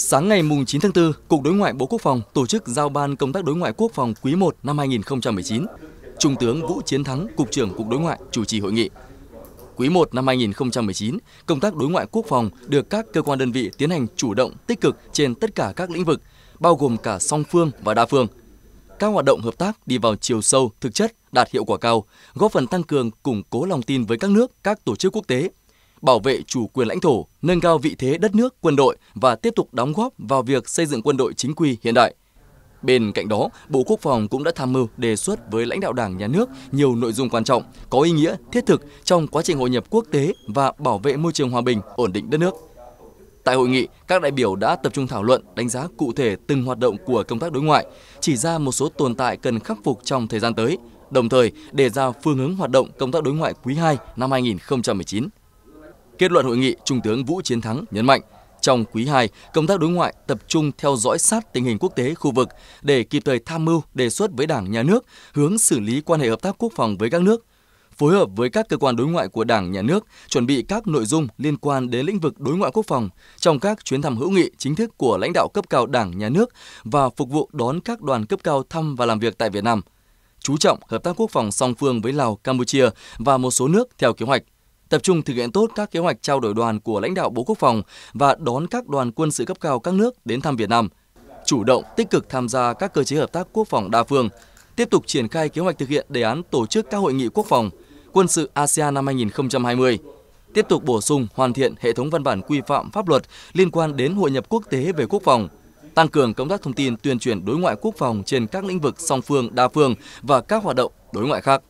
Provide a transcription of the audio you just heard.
Sáng ngày 9 tháng 4, Cục Đối ngoại Bộ Quốc phòng tổ chức giao ban công tác đối ngoại quốc phòng quý 1 năm 2019. Trung tướng Vũ Chiến Thắng, Cục trưởng Cục Đối ngoại chủ trì hội nghị. Quý 1 năm 2019, công tác đối ngoại quốc phòng được các cơ quan đơn vị tiến hành chủ động, tích cực trên tất cả các lĩnh vực, bao gồm cả song phương và đa phương. Các hoạt động hợp tác đi vào chiều sâu, thực chất, đạt hiệu quả cao, góp phần tăng cường củng cố lòng tin với các nước, các tổ chức quốc tế bảo vệ chủ quyền lãnh thổ, nâng cao vị thế đất nước, quân đội và tiếp tục đóng góp vào việc xây dựng quân đội chính quy hiện đại. Bên cạnh đó, Bộ Quốc phòng cũng đã tham mưu đề xuất với lãnh đạo Đảng, Nhà nước nhiều nội dung quan trọng, có ý nghĩa thiết thực trong quá trình hội nhập quốc tế và bảo vệ môi trường hòa bình, ổn định đất nước. Tại hội nghị, các đại biểu đã tập trung thảo luận, đánh giá cụ thể từng hoạt động của công tác đối ngoại, chỉ ra một số tồn tại cần khắc phục trong thời gian tới, đồng thời đề ra phương hướng hoạt động công tác đối ngoại quý 2 năm 2019. Kết luận hội nghị, Trung tướng Vũ Chiến Thắng nhấn mạnh, trong quý 2, công tác đối ngoại tập trung theo dõi sát tình hình quốc tế khu vực để kịp thời tham mưu đề xuất với Đảng, Nhà nước hướng xử lý quan hệ hợp tác quốc phòng với các nước, phối hợp với các cơ quan đối ngoại của Đảng, Nhà nước chuẩn bị các nội dung liên quan đến lĩnh vực đối ngoại quốc phòng trong các chuyến thăm hữu nghị chính thức của lãnh đạo cấp cao Đảng, Nhà nước và phục vụ đón các đoàn cấp cao thăm và làm việc tại Việt Nam. Chú trọng hợp tác quốc phòng song phương với Lào, Campuchia và một số nước theo kế hoạch tập trung thực hiện tốt các kế hoạch trao đổi đoàn của lãnh đạo Bộ Quốc phòng và đón các đoàn quân sự cấp cao các nước đến thăm Việt Nam, chủ động tích cực tham gia các cơ chế hợp tác quốc phòng đa phương, tiếp tục triển khai kế hoạch thực hiện đề án tổ chức các hội nghị quốc phòng quân sự ASEAN năm 2020, tiếp tục bổ sung hoàn thiện hệ thống văn bản quy phạm pháp luật liên quan đến hội nhập quốc tế về quốc phòng, tăng cường công tác thông tin tuyên truyền đối ngoại quốc phòng trên các lĩnh vực song phương, đa phương và các hoạt động đối ngoại khác.